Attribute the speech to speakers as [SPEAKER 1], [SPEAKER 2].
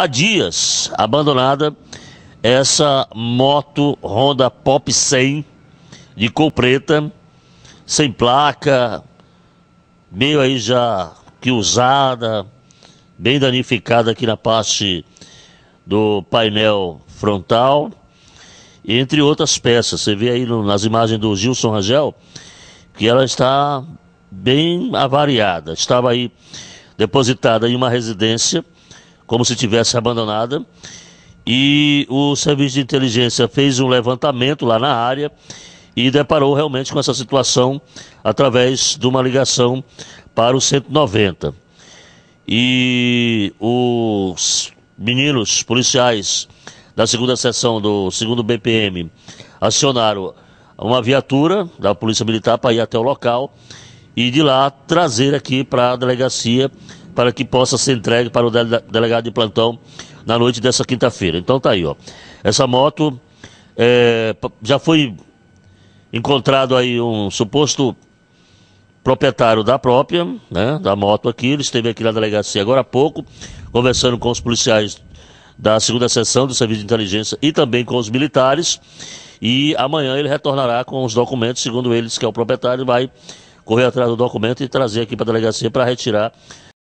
[SPEAKER 1] Há dias, abandonada, essa moto Honda Pop 100 de cor preta, sem placa, meio aí já que usada, bem danificada aqui na parte do painel frontal, entre outras peças. Você vê aí no, nas imagens do Gilson Rangel que ela está bem avariada. Estava aí depositada em uma residência como se tivesse abandonada. E o serviço de inteligência fez um levantamento lá na área e deparou realmente com essa situação através de uma ligação para o 190. E os meninos policiais da segunda seção do segundo BPM acionaram uma viatura da Polícia Militar para ir até o local e de lá trazer aqui para a delegacia para que possa ser entregue para o delegado de plantão na noite dessa quinta-feira. Então tá aí, ó. Essa moto é, já foi encontrado aí um suposto proprietário da própria, né, da moto aqui. Ele esteve aqui na delegacia agora há pouco, conversando com os policiais da segunda sessão do Serviço de Inteligência e também com os militares. E amanhã ele retornará com os documentos, segundo eles, que é o proprietário, vai correr atrás do documento e trazer aqui para a delegacia para retirar